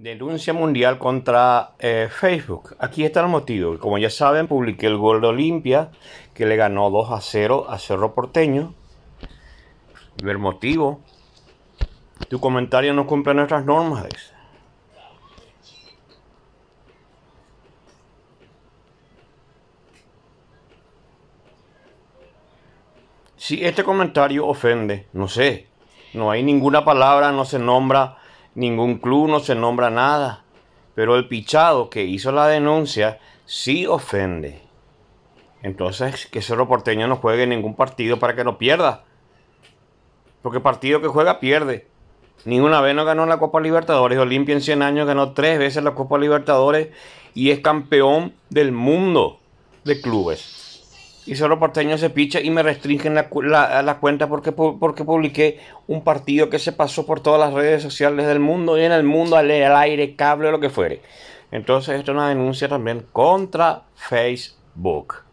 Denuncia mundial contra eh, Facebook. Aquí está el motivo. Como ya saben, publiqué el gol de Olimpia, que le ganó 2 a 0 a Cerro Porteño. El motivo. Tu comentario no cumple nuestras normas. Si este comentario ofende, no sé, no hay ninguna palabra, no se nombra ningún club no se nombra nada, pero el pichado que hizo la denuncia sí ofende. Entonces, que solo Porteño no juegue ningún partido para que no pierda. Porque partido que juega pierde. Ninguna vez no ganó la Copa Libertadores. Olimpia en 100 años ganó tres veces la Copa Libertadores y es campeón del mundo de clubes y solo porteño se picha y me restringen la, la, cuenta porque, porque publiqué un partido que se pasó por todas las redes sociales del mundo y en el mundo, al, al aire, cable lo que fuere. Entonces, esto es una denuncia también contra Facebook.